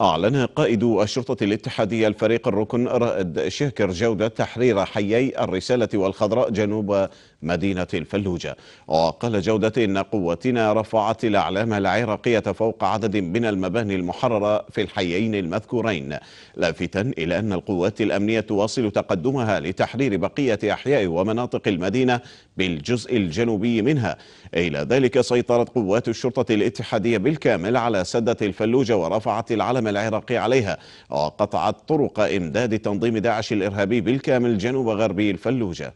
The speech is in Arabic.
أعلن قائد الشرطة الاتحادية الفريق الركن رائد شهكر جودة تحرير حيي الرسالة والخضراء جنوب مدينة الفلوجة وقال جودة إن قوتنا رفعت الأعلام العراقية فوق عدد من المباني المحررة في الحيين المذكورين لافتا إلى أن القوات الأمنية تواصل تقدمها لتحرير بقية أحياء ومناطق المدينة بالجزء الجنوبي منها إلى ذلك سيطرت قوات الشرطة الاتحادية بالكامل على سدة الفلوجة ورفعت العلم العراقي عليها وقطعت طرق إمداد تنظيم داعش الإرهابي بالكامل جنوب غربي الفلوجة